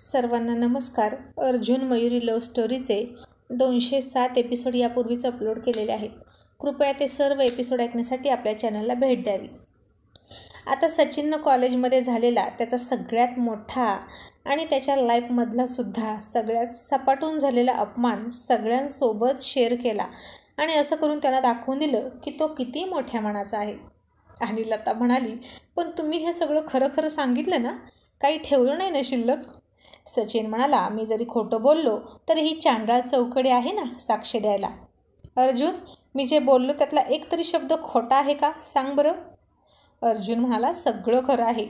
सर्वांना नमस्कार अर्जुन मयुरी लव्ह स्टोरीचे दोनशे सात एपिसोड यापूर्वीच अपलोड केलेले आहेत कृपया ते सर्व एपिसोड ऐकण्यासाठी आपल्या चॅनलला भेट द्यावी आता सचिननं कॉलेजमध्ये झालेला त्याचा सगळ्यात मोठा आणि त्याच्या लाईफमधलासुद्धा सगळ्यात सपाटून झालेला अपमान सगळ्यांसोबत शेअर केला आणि असं करून त्यांना दाखवून दिलं की तो किती मोठ्या मनाचा आहे आणि लता म्हणाली पण तुम्ही हे सगळं खरं खरं सांगितलं ना काही ठेवलं नाही ना शिल्लक सचिन म्हणाला मी जरी खोटं बोललो तरी ही चांडाळ चौकडे आहे ना साक्ष द्यायला अर्जुन मी जे बोललो त्यातला एक तरी शब्द खोटा आहे का सांग बरं अर्जुन म्हणाला सगळं खरं आहे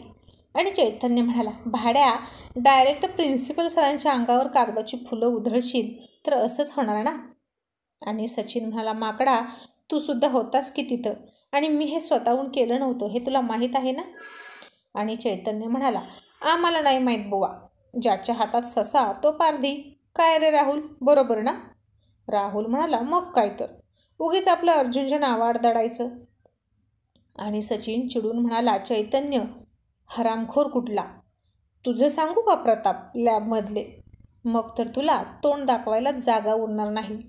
आणि चैतन्य म्हणाला भाड्या डायरेक्ट प्रिन्सिपल सरांच्या अंगावर कागदाची फुलं उधळशील तर असंच होणार ना आणि सचिन म्हणाला माकडा तू सुद्धा होतास की तिथं आणि मी हे स्वतःहून केलं नव्हतं हे तुला माहीत आहे ना आणि चैतन्य म्हणाला आम्हाला नाही माहीत बुवा ज्याच्या हातात ससा तो पारधी काय रे राहुल बरोबर ना राहुल म्हणाला मग काय तर उगीच आपलं अर्जुनच्या नावाड दडायचं आणि सचिन चिडून म्हणाला चैतन्य हरामखोर कुठला तुझं सांगू का प्रताप लॅबमधले मग तर तुला तोंड दाखवायला जागा उरणार नाही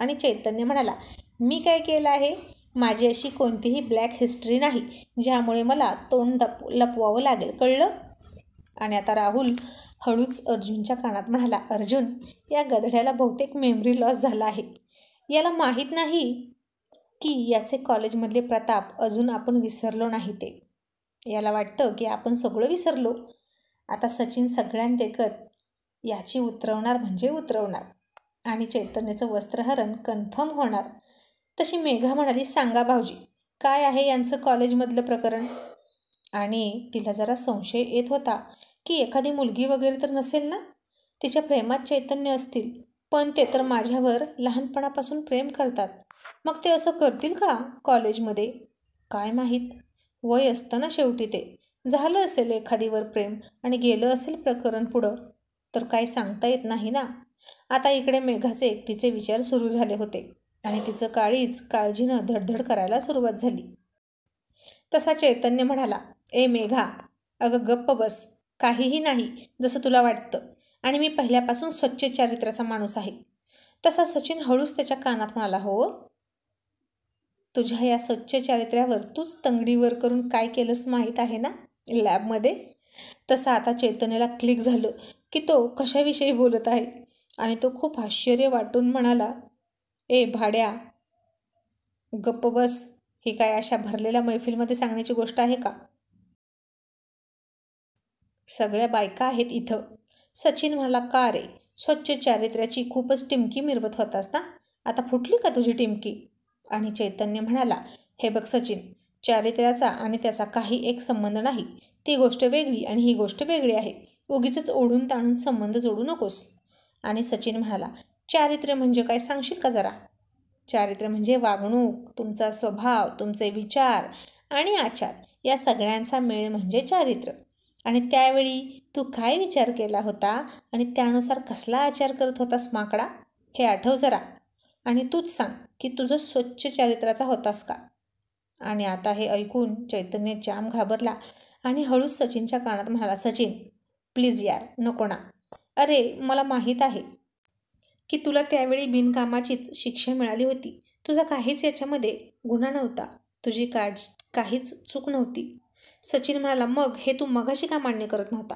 आणि चैतन्य म्हणाला मी काय केलं आहे माझी अशी कोणतीही ब्लॅक हिस्ट्री नाही ज्यामुळे मला तोंड दप लपवावं लागेल कळलं आणि आता राहुल हळूच अर्जुनच्या कानात म्हणाला अर्जुन या गधड्याला बहुतेक मेमरी लॉस झाला आहे याला माहीत नाही की याचे कॉलेजमधले प्रताप अजून आपण विसरलो नाही ते याला वाटतं की आपण सगळं विसरलो आता सचिन सगळ्यांदेखत याची उतरवणार म्हणजे उतरवणार आणि चैतन्याचं वस्त्रहरण कन्फर्म होणार तशी मेघा म्हणाली सांगा भाऊजी काय आहे यांचं कॉलेजमधलं प्रकरण आणि तिला जरा संशय येत होता की एखादी मुलगी वगैरे तर नसेल ना तिच्या प्रेमात चैतन्य असतील पण ते तर माझ्यावर लहानपणापासून प्रेम करतात मग ते असं करतील का कॉलेजमध्ये काय माहीत वय असतं ना शेवटी ते झालं असेल एखादीवर प्रेम आणि गेलं असेल प्रकरण पुढं तर काय सांगता येत नाही ना आता इकडे मेघाचे एकटीचे विचार सुरू झाले होते आणि तिचं काळीच काळजीनं धडधड करायला सुरुवात झाली तसा चैतन्य म्हणाला ए मेघा अगं गप्प बस काहीही नाही जसं तुला वाटतं आणि मी पहिल्यापासून स्वच्छ चारित्र्याचा माणूस आहे तसा सचिन हळूच त्याच्या कानात म्हणाला हो तुझ्या या स्वच्छ चारित्र्यावर तूच तंगडीवर करून काय केलंस माहीत आहे ना लॅबमध्ये तसं आता चैतन्याला क्लिक झालं की तो कशाविषयी बोलत आहे आणि तो खूप आश्चर्य वाटून म्हणाला ए भाड्या गप्प बस ही काय अशा भरलेल्या मैफिलमध्ये सांगण्याची गोष्ट आहे का सगळ्या बायका आहेत इथं सचिन म्हणाला का रे स्वच्छ चारित्र्याची खूपच टिमकी मिरवत होतास ना आता फुटली का तुझी टिमकी आणि चैतन्य म्हणाला हे बघ सचिन चारित्र्याचा आणि त्याचा काही एक संबंध नाही ती गोष्ट वेगळी आणि ही गोष्ट वेगळी आहे उगीच ओढून ताणून संबंध जोडू नकोस आणि सचिन म्हणाला चारित्र्य म्हणजे काय सांगशील का जरा चारित्र्य म्हणजे वागणूक तुमचा स्वभाव तुमचे विचार आणि आचार या सगळ्यांचा मेळ म्हणजे चारित्र्य आणि त्यावेळी तू काय विचार केला होता आणि त्यानुसार कसला आचार करत होतास माकडा हे आठव जरा आणि तूच सांग की तुझं स्वच्छ चारित्र्याचा होतास का आणि आता हे ऐकून चैतन्य जाम घाबरला आणि हळूच सचिनच्या कानात म्हणाला सचिन प्लीज यार नको ना अरे मला माहीत आहे की तुला त्यावेळी बिनकामाचीच शिक्षा मिळाली होती तुझा काहीच याच्यामध्ये गुन्हा नव्हता तुझी काळजी काहीच चूक नव्हती सचिन म्हणाला मग हे तू मगाशी का मान्य करत नव्हता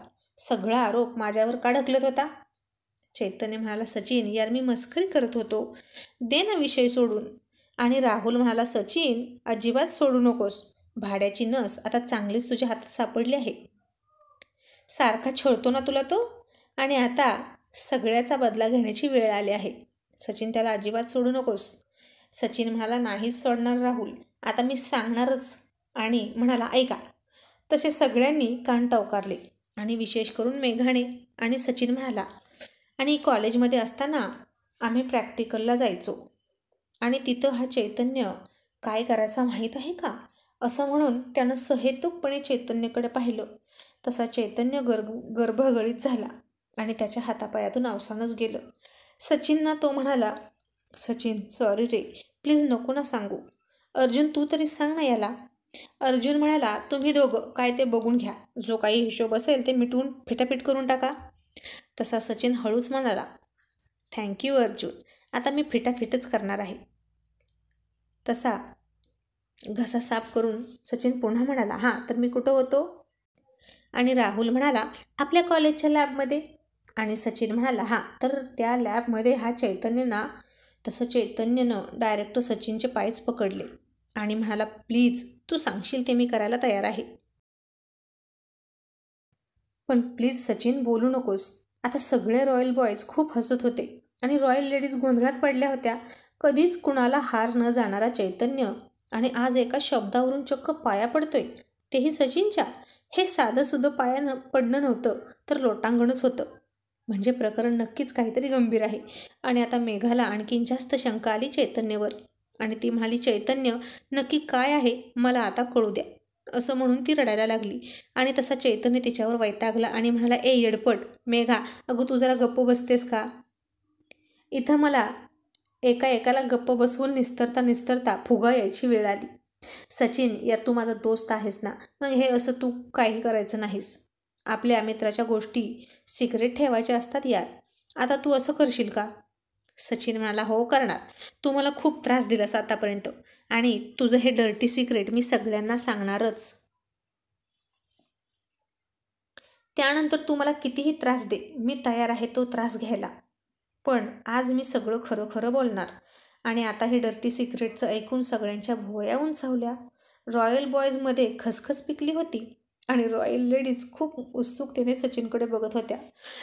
सगळा आरोप माझ्यावर का ढकलत होता चैतन्य म्हणाला सचिन यार मी मस्करी करत होतो दे ना विषय सोडून आणि राहुल म्हणाला सचिन अजिबात सोडू नकोस भाड्याची नस आता चांगलीच तुझ्या हातात सापडली आहे सारखा छळतो ना तुला तो आणि आता सगळ्याचा बदला घेण्याची वेळ आली आहे सचिन त्याला अजिबात सोडू नकोस सचिन म्हणाला नाहीच सोडणार राहुल आता मी सांगणारच आणि म्हणाला ऐका तसे सगळ्यांनी कान टवकारले आणि विशेष करून मेघाणे आणि सचिन म्हणाला आणि कॉलेजमध्ये असताना आम्ही प्रॅक्टिकलला जायचो आणि तिथं हा चैतन्य काय करायचा माहीत आहे का असं म्हणून त्यानं सहेतुकपणे चैतन्यकडे पाहिलं तसा चैतन्य गर्भ गर्भगळीत झाला आणि त्याच्या हातापायातून अवसानच गेलं सचिनना तो म्हणाला सचिन सॉरी रे प्लीज नको ना सांगू अर्जुन तू तरी सांग ना याला अर्जुन म्हणाला तुम्ही दोघं काय ते बघून घ्या जो काही हिशोब असेल ते मिटवून फिटाफिट करून टाका तसा सचिन हळूच म्हणाला थँक्यू अर्जुन आता मी फिटाफिटच करणार आहे तसा घसा साफ करून सचिन पुन्हा म्हणाला हां तर मी कुठं होतो आणि राहुल म्हणाला आपल्या कॉलेजच्या लॅबमध्ये आणि सचिन म्हणाला हां तर त्या लॅबमध्ये हा चैतन्य ना तसं चैतन्यनं डायरेक्ट सचिनचे पायच पकडले आणि म्हणाला प्लीज तू सांगशील ते मी करायला तयार आहे पण प्लीज सचिन बोलू नकोस आता सगळे रॉयल बॉयज खूप हसत होते आणि रॉयल लेडीज गोंधळात पडल्या होत्या कधीच कुणाला हार न जाणारा चैतन्य आणि आज एका शब्दावरून चक्क पाया पडतोय तेही सचिनच्या हे सुद्धा पाया न पडणं नव्हतं तर लोटांगणच होतं म्हणजे प्रकरण नक्कीच काहीतरी गंभीर आहे आणि आता मेघाला आणखीन जास्त शंका आली चैतन्यवर आणि ती म्हणाली चैतन्य नक्की काय आहे मला आता कळू द्या असं म्हणून ती रडायला लागली आणि तसा चैतन्य तिच्यावर वैतागला आणि म्हणाला ए येडपट मेघा अगं तू जरा गप्प बसतेस का इथं मला एका एकाला गप्प बसवून निस्तरता निस्तरता फुगा यायची वेळ आली सचिन यार तू माझा दोस्त आहेस ना मग हे असं तू काही करायचं नाहीस आपल्या मित्राच्या गोष्टी सिक्रेट ठेवायच्या असतात यार आता तू असं करशील का सचिन म्हणाला हो करणार तू मला खूप त्रास दिलास आतापर्यंत आणि तुझं हे डर्टी सिक्रेट मी सगळ्यांना सांगणारच त्यानंतर तू मला कितीही त्रास दे मी तयार आहे तो त्रास घ्यायला पण आज मी सगळं खरं खरं बोलणार आणि आता हे डर्टी सिक्रेटचं ऐकून सगळ्यांच्या भोया उंचावल्या रॉयल बॉयजमध्ये खसखस पिकली होती आणि रॉयल लेडीज खूप उत्सुकतेने सचिनकडे बघत होत्या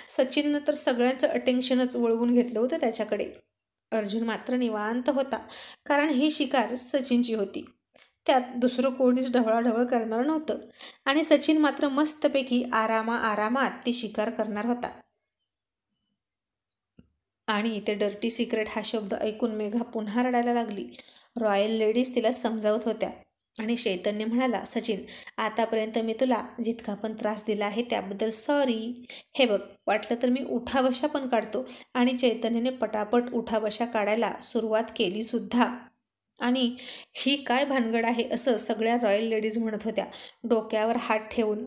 सचिननं तर सगळ्यांचं अटेन्शनच वळवून घेतलं होतं त्याच्याकडे अर्जुन मात्र निवांत होता कारण ही शिकार सचिनची होती त्यात दुसरं कोणीच ढवळाढवळ करणार नव्हतं आणि सचिन मात्र मस्तपैकी आरामा आरामात ती शिकार करणार होता आणि ते डर्टी सिक्रेट हा शब्द ऐकून मेघा पुन्हा रडायला लागली रॉयल लेडीज तिला समजावत होत्या आणि चैतन्य म्हणाला सचिन आतापर्यंत मी तुला जितका पण त्रास दिला आहे त्याबद्दल सॉरी हे बघ वाटलं तर मी उठाबशा पण काढतो आणि चैतन्याने पटापट उठाबशा काढायला सुरुवात केलीसुद्धा आणि ही काय भानगड आहे असं सगळ्या रॉयल लेडीज म्हणत होत्या डोक्यावर हात ठेवून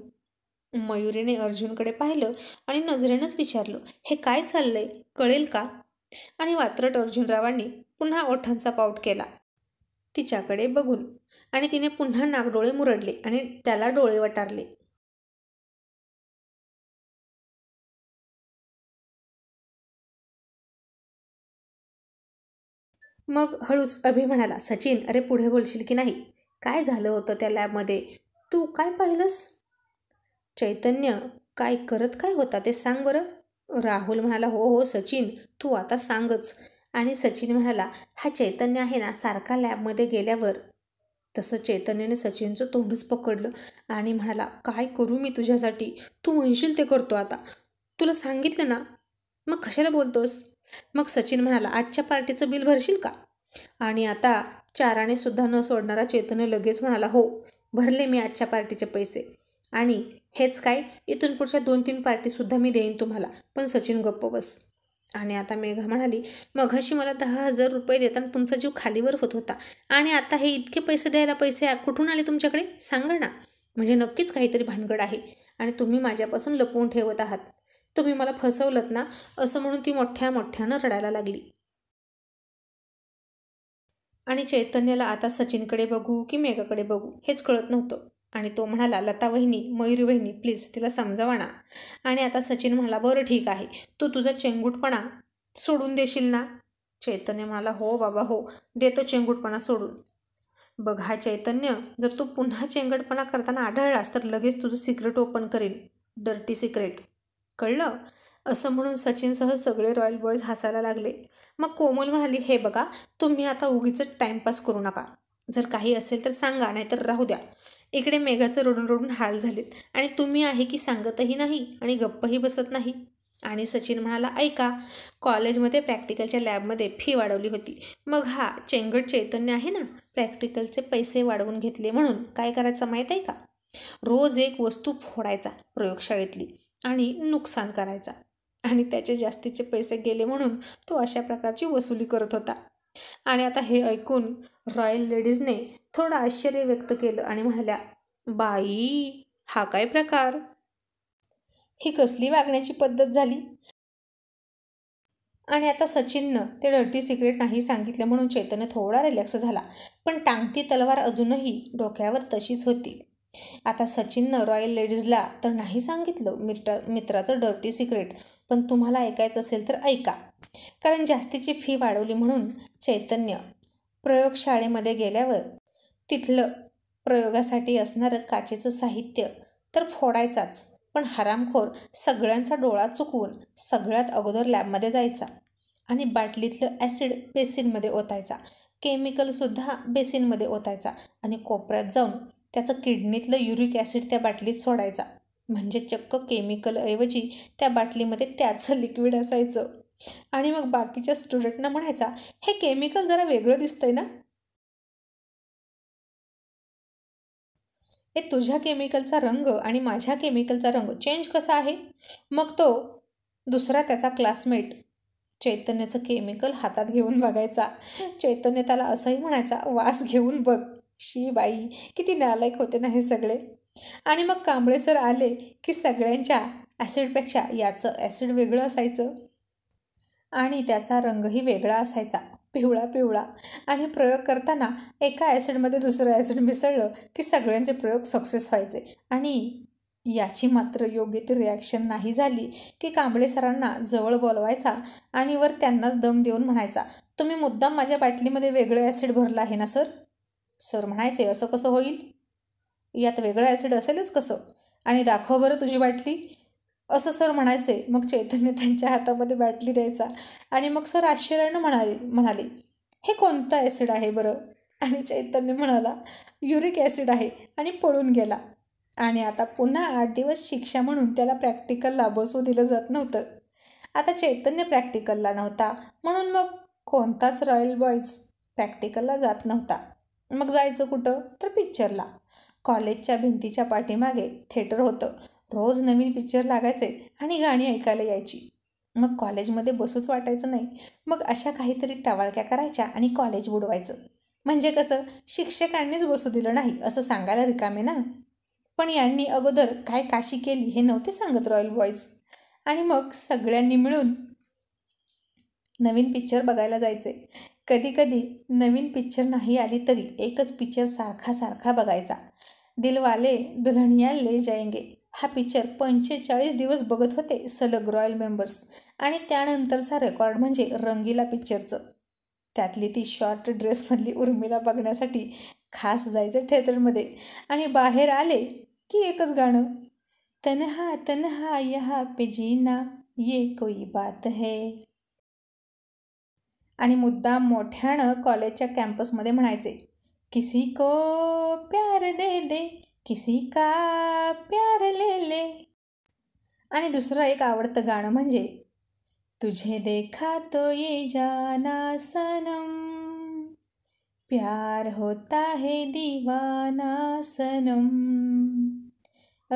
मयुरीने अर्जुनकडे पाहिलं आणि नजरेनंच विचारलं हे काय चाललंय कळेल का आणि वात्रट अर्जुनरावांनी पुन्हा ओठांचा पाऊट केला तिच्याकडे बघून आणि तिने पुन्हा नागडोळे मुरडले आणि त्याला डोळे वटारले मग हळूच अभि म्हणाला सचिन अरे पुढे बोलशील की नाही काय झालं होतं त्या लॅबमध्ये तू काय पाहिलंस चैतन्य काय करत काय होता ते सांग बरं राहुल म्हणाला हो हो सचिन तू आता सांगच आणि सचिन म्हणाला हा चैतन्य आहे ना सारखा लॅबमध्ये गेल्यावर तसं चैतन्याने सचिनचं तोंडच पकडलं आणि म्हणाला काय करू मी तुझ्यासाठी तू म्हणशील ते करतो आता तुला सांगितलं ना मग कशाला बोलतोस मग सचिन म्हणाला आजच्या पार्टीचं बिल भरशील का आणि आता चाराने सुद्धा न सोडणारा चेतन्य लगेच म्हणाला हो भरले मी आजच्या पार्टीचे पैसे आणि हेच काय इथून पुढच्या दोन तीन पार्टीसुद्धा मी देईन तुम्हाला पण सचिन गप्प बस आणि आता मेघा म्हणाली मघाशी मला दहा हजार रुपये देताना तुमचा जीव खालीवर होत होता आणि आता हे इतके पैसे द्यायला पैसे कुठून आले तुमच्याकडे सांगा ना म्हणजे नक्कीच काहीतरी भानगड आहे आणि तुम्ही माझ्यापासून लपवून ठेवत आहात तुम्ही मला फसवलत ना असं म्हणून ती मोठ्या मोठ्यानं रडायला लागली आणि चैतन्याला आता सचिनकडे बघू की मेघाकडे बघू हेच कळत नव्हतं आणि तो म्हणाला लता वहिनी मयूर वहिनी प्लीज तिला समजावा ना आणि आता सचिन म्हणाला बरं ठीक आहे तू तुझा चेंगूटपणा सोडून देशील ना चैतन्य म्हणाला हो बाबा हो देतो चेंगूटपणा सोडून बघ हा चैतन्य जर तू पुन्हा चेंगटपणा करताना आढळलास तर लगेच तुझं सिक्रेट ओपन करेल डर्टी सिक्रेट कळलं असं म्हणून सचिनसह सगळे रॉयल बॉयज हसायला लागले मग कोमल म्हणाली हे बघा तुम्ही आता उगीच टाईमपास करू नका जर काही असेल तर सांगा नाहीतर राहू द्या इकडे मेघाचं रोडून रोडून हाल झालेत आणि तुम्ही आहे की सांगतही नाही आणि गप्पही बसत नाही आणि सचिन म्हणाला ऐका कॉलेजमध्ये प्रॅक्टिकलच्या लॅबमध्ये फी वाढवली होती मग हा चेंगट चैतन्य आहे ना प्रॅक्टिकलचे पैसे वाढवून घेतले म्हणून काय करायचं माहीत आहे का रोज एक वस्तू फोडायचा प्रयोगशाळेतली आणि नुकसान करायचा आणि त्याचे जास्तीचे पैसे गेले म्हणून तो अशा प्रकारची वसुली करत होता आणि आता हे ऐकून रॉयल लेडीजने थोडं आश्चर्य व्यक्त केलं आणि म्हणाल्या बाई हा काय प्रकार ही कसली वागण्याची पद्धत झाली आणि आता सचिननं ते डर्टी सिक्रेट नाही सांगितलं म्हणून चैतन्य थोडा रिलॅक्स झाला पण टांगती तलवार अजूनही डोक्यावर तशीच होती आता सचिननं रॉयल लेडीजला तर नाही सांगितलं मित्र मित्राचं डर्टी सिक्रेट पण तुम्हाला ऐकायचं असेल तर ऐका कारण जास्तीची फी वाढवली म्हणून चैतन्य प्रयोगशाळेमध्ये गेल्यावर तिथलं प्रयोगासाठी असणारं काचेचं साहित्य तर फोडायचाच पण हरामखोर सगळ्यांचा डोळा चुकवून सगळ्यात अगोदर लॅबमध्ये जायचा आणि बाटलीतलं ॲसिड बेसिनमध्ये ओतायचा केमिकलसुद्धा बेसिनमध्ये ओतायचा आणि कोपऱ्यात जाऊन त्याचं किडनीतलं युरिक ॲसिड त्या बाटलीत सोडायचा म्हणजे चक्क केमिकलऐवजी त्या बाटलीमध्ये त्याचं लिक्विड असायचं आणि मग बाकीच्या स्टुडंटना म्हणायचा हे केमिकल जरा वेगळं दिसतंय ना हे तुझ्या केमिकलचा रंग आणि माझ्या केमिकलचा रंग चेंज कसा आहे मग तो दुसरा त्याचा क्लासमेट चैतन्याचं केमिकल हातात घेऊन बघायचा चैतन्य त्याला असंही म्हणायचा वास घेऊन बघ शी बाई किती नालायक होते ना हे सगळे आणि मग कांबळे सर आले की सगळ्यांच्या ॲसिडपेक्षा याचं ॲसिड वेगळं असायचं आणि त्याचा रंगही वेगळा असायचा पिवळा पिवळा आणि प्रयोग करताना एका ॲसिडमध्ये दुसरं ॲसिड मिसळलं की सगळ्यांचे प्रयोग सक्सेस व्हायचे आणि याची मात्र योग्य ती रिॲक्शन नाही झाली की कांबळे सरांना जवळ बोलवायचा आणि वर त्यांनाच दम देऊन म्हणायचा तुम्ही मुद्दाम माझ्या बाटलीमध्ये वेगळं ॲसिड भरलं आहे ना सर सर म्हणायचे असं कसं होईल यात वेगळं ॲसिड असेलच कसं आणि दाखव बरं तुझी बाटली असं सर म्हणायचे मग चैतन्य त्यांच्या हातामध्ये बाटली द्यायचा आणि मग सर आश्चर्यानं म्हणाले म्हणाले हे कोणतं ॲसिड आहे बरं आणि चैतन्य म्हणाला युरिक ॲसिड आहे आणि पळून गेला आणि आता पुन्हा आठ दिवस शिक्षा म्हणून त्याला प्रॅक्टिकलला बसू दिलं जात नव्हतं आता चैतन्य प्रॅक्टिकलला नव्हता म्हणून मग कोणताच रॉयल बॉयज प्रॅक्टिकलला जात नव्हता मग जायचं कुठं तर पिक्चरला कॉलेजच्या भिंतीच्या पाठीमागे थिएटर होतं रोज नवीन पिक्चर लागायचे आणि गाणी ऐकायला यायची मग कॉलेजमध्ये बसूच वाटायचं नाही मग अशा काहीतरी टवाळक्या करायच्या आणि कॉलेज बुडवायचं म्हणजे कसं शिक्षकांनीच बसू दिलं नाही असं सांगायला रिकामे ना पण यांनी अगोदर काय काशी केली हे नव्हते सांगत रॉयल बॉयज आणि मग सगळ्यांनी मिळून नवीन पिक्चर बघायला जायचे कधीकधी नवीन पिक्चर नाही आली तरी एकच पिक्चर सारखा सारखा बघायचा दिलवाले दुल्हनिया ले जाएंगे हा पिक्चर पंचेचाळीस दिवस बघत होते सलग रॉयल मेंबर्स आणि त्यानंतरचा रेकॉर्ड म्हणजे रंगीला पिक्चरचं त्यातली ती शॉर्ट ड्रेसमधली उर्मिला बघण्यासाठी खास जायचं थिएटरमध्ये आणि बाहेर आले की एकच गाणं तनहा तनहा यहा पे जीना ये कोई बात है आणि मुद्दाम मोठ्यानं कॉलेजच्या कॅम्पसमध्ये म्हणायचे किसी को प्यार दे दे किसी का प्यार ले ले आणि दुसरं एक आवडतं गाणं म्हणजे तुझे देखा तो ये जाना सनम प्यार होता है दीवाना सनम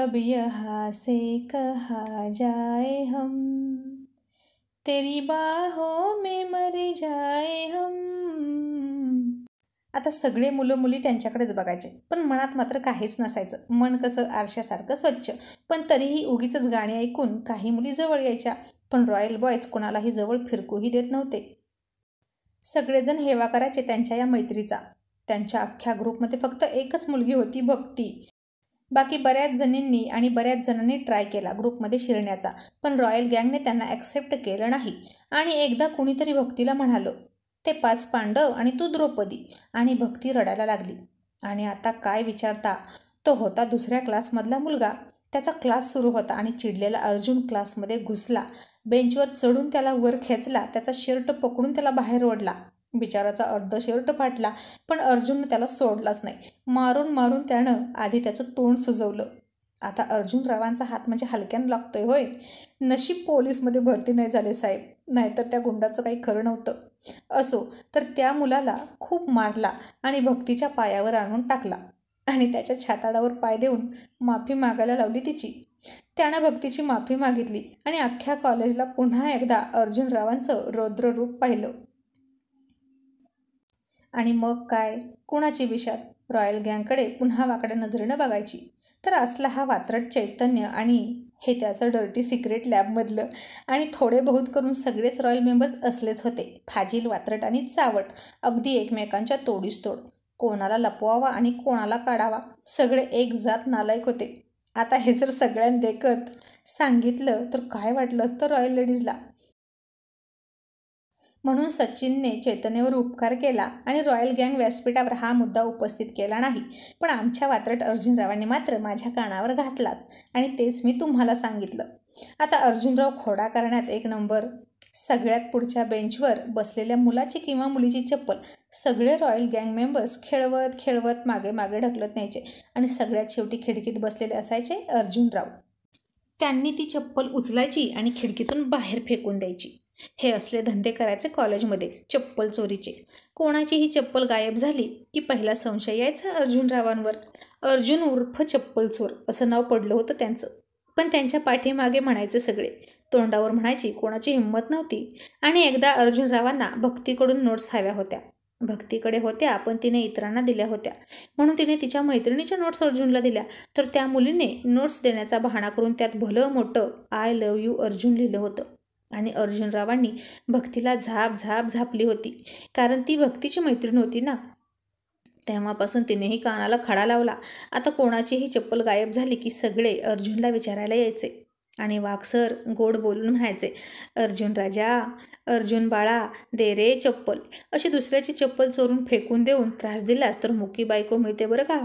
अब यहाँ से कहा जाए हम तेरी बाहों में मर जाए हम आता सगळे मुलं मुली त्यांच्याकडेच बघायचे पण मनात मात्र काहीच नसायचं मन कसं आरशासारखं स्वच्छ पण तरीही उगीच गाणी ऐकून काही मुली जवळ यायच्या पण रॉयल बॉयज कोणालाही जवळ फिरकूही देत नव्हते सगळेजण हेवा करायचे त्यांच्या या मैत्रीचा त्यांच्या अख्ख्या ग्रुपमध्ये फक्त एकच मुलगी होती भक्ती बाकी बऱ्याच जणींनी आणि बऱ्याच जणांनी ट्राय केला ग्रुपमध्ये शिरण्याचा पण रॉयल गँगने त्यांना ॲक्सेप्ट केलं नाही आणि एकदा कुणीतरी भक्तीला म्हणालो ते पाच पांडव आणि तू द्रौपदी आणि भक्ती रडायला लागली आणि आता काय विचारता तो होता दुसऱ्या क्लासमधला मुलगा त्याचा क्लास सुरू होता आणि चिडलेला अर्जुन क्लासमध्ये घुसला बेंचवर चढून त्याला वर खेचला त्याचा शर्ट पकडून त्याला बाहेर ओढला बिचाराचा अर्ध शर्ट फाटला पण अर्जुननं त्याला सोडलाच नाही मारून मारून त्यानं आधी त्याचं तोंड सजवलं आता अर्जुनरावांचा हात म्हणजे हलक्यानं लागतोय होय नशीब पोलीसमध्ये भरती नाही झाले साहेब नाहीतर त्या गुंडाचं काही खरं नव्हतं असो तर त्या मुलाला खूप मारला आणि भक्तीच्या पायावर आणून टाकला आणि त्याच्या छाताडावर पाय देऊन माफी मागायला लावली तिची त्यानं भक्तीची माफी मागितली आणि अख्ख्या कॉलेजला पुन्हा एकदा अर्जुनरावांचं रौद्ररूप पाहिलं आणि मग काय कुणाची विषात रॉयल गँगकडे पुन्हा वाकड्या नजरेनं बघायची तर असला हा वात्रट चैतन्य आणि हे त्याचं डर्टी सिक्रेट लॅबमधलं आणि थोडे बहुत करून सगळेच रॉयल मेंबर्स असलेच होते फाजील वात्रट आणि चावट अगदी एकमेकांच्या तोडीस तोड कोणाला लपवावा आणि कोणाला काढावा सगळे एक जात नालायक होते आता हे जर सगळ्यांदेखत सांगितलं तर काय वाटलं असतं रॉयल लेडीजला म्हणून सचिनने चेतनेवर उपकार केला आणि रॉयल गँग व्यासपीठावर हा मुद्दा उपस्थित केला नाही पण आमच्या वात्रट अर्जुनरावांनी मात्र माझ्या कानावर घातलाच आणि तेच मी तुम्हाला सांगितलं आता अर्जुनराव खोडा करण्यात एक नंबर सगळ्यात पुढच्या बेंचवर बसलेल्या मुलाची किंवा मुलीची चप्पल सगळे रॉयल गँग मेंबर्स खेळवत खेळवत मागे मागे ढकलत न्यायचे आणि सगळ्यात शेवटी खिडकीत बसलेले असायचे अर्जुनराव त्यांनी ती चप्पल उचलायची आणि खिडकीतून बाहेर फेकून द्यायची हे असले धंदे करायचे कॉलेजमध्ये चप्पल चोरीचे कोणाची ही चप्पल गायब झाली की पहिला संशय यायचा अर्जुनरावांवर अर्जुन उर्फ चप्पल चोर असं नाव पडलं होतं त्यांचं पण त्यांच्या पाठीमागे म्हणायचे सगळे तोंडावर म्हणायची कोणाची हिंमत नव्हती आणि एकदा अर्जुनरावांना भक्तीकडून नोट्स हव्या होत्या भक्तीकडे होत्या पण तिने इतरांना दिल्या होत्या म्हणून तिने तिच्या मैत्रिणीच्या नोट्स अर्जुनला दिल्या तर त्या मुलीने नोट्स देण्याचा बहाणा करून त्यात भलं मोठं आय लव यू अर्जुन लिहिलं होतं आणि अर्जुनरावांनी भक्तीला झाप झाप झापली होती कारण ती भक्तीची मैत्रीण होती ना तेव्हापासून तिनेही कानाला खडा लावला आता कोणाचीही चप्पल गायब झाली की सगळे अर्जुनला विचारायला यायचे आणि सर गोड बोलून म्हणायचे अर्जुन राजा अर्जुन बाळा दे रे चप्पल अशी दुसऱ्याची चप्पल चोरून फेकून देऊन त्रास दिलास तर मुकी बायको मिळते बरं का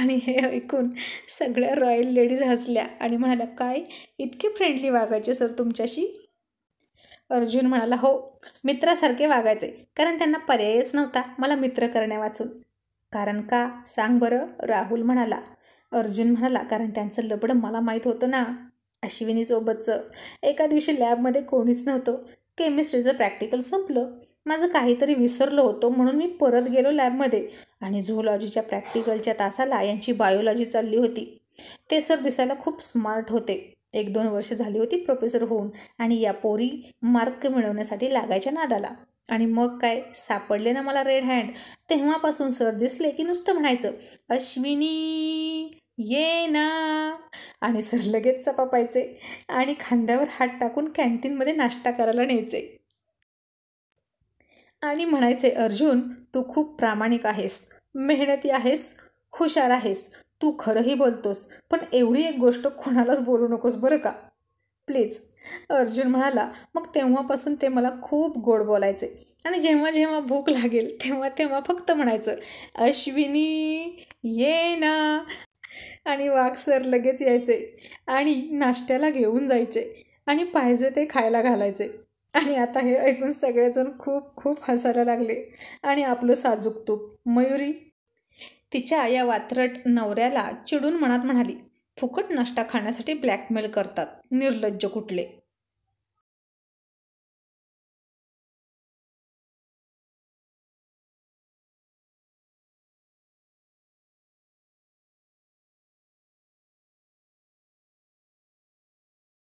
आणि हे ऐकून सगळ्या रॉयल लेडीज हसल्या आणि म्हणाल्या काय इतके फ्रेंडली वागायचे सर तुमच्याशी अर्जुन म्हणाला हो मित्रासारखे वागायचे कारण त्यांना पर्यायच नव्हता मला मित्र करण्यावाचून कारण का सांग बरं राहुल म्हणाला अर्जुन म्हणाला कारण त्यांचं लबडं मला माहीत होतं ना अश्विनीसोबतचं एका दिवशी लॅबमध्ये कोणीच नव्हतं केमिस्ट्रीचं प्रॅक्टिकल संपलं माझं काहीतरी विसरलो होतो म्हणून मी परत गेलो लॅबमध्ये आणि झूलॉजीच्या प्रॅक्टिकलच्या तासाला यांची बायोलॉजी चालली होती ते सर दिसायला खूप स्मार्ट होते एक दोन वर्ष झाली होती प्रोफेसर होऊन आणि या पोरी मार्क मिळवण्यासाठी लागायच्या नादाला आणि मग काय सापडले ना मला रेड हँड तेव्हापासून सर दिसले की नुसतं म्हणायचं अश्विनी ये ना आणि सर लगेच चपापायचे आणि खांद्यावर हात टाकून कॅन्टीनमध्ये नाश्ता करायला न्यायचे आणि म्हणायचे अर्जुन तू खूप प्रामाणिक आहेस मेहनती आहेस हुशार आहेस तू खरंही बोलतोस पण एवढी एक गोष्ट कोणालाच बोलू नकोस बरं का प्लीज अर्जुन म्हणाला मग तेव्हापासून ते मला खूप गोड बोलायचे आणि जेव्हा जेव्हा भूक लागेल तेव्हा तेव्हा फक्त म्हणायचं अश्विनी ये ना आणि वाघ सर लगेच यायचे आणि नाश्त्याला घेऊन जायचे आणि पाहिजे ते खायला घालायचे आणि आता हे ऐकून सगळेजण खूप खूप हसायला लागले आणि आपलं साजूक तूप मयुरी तिच्या या वात्रट नवऱ्याला चिडून मनात म्हणाली फुकट नाश्ता खाण्यासाठी ब्लॅकमेल करतात निर्लज्ज कुठले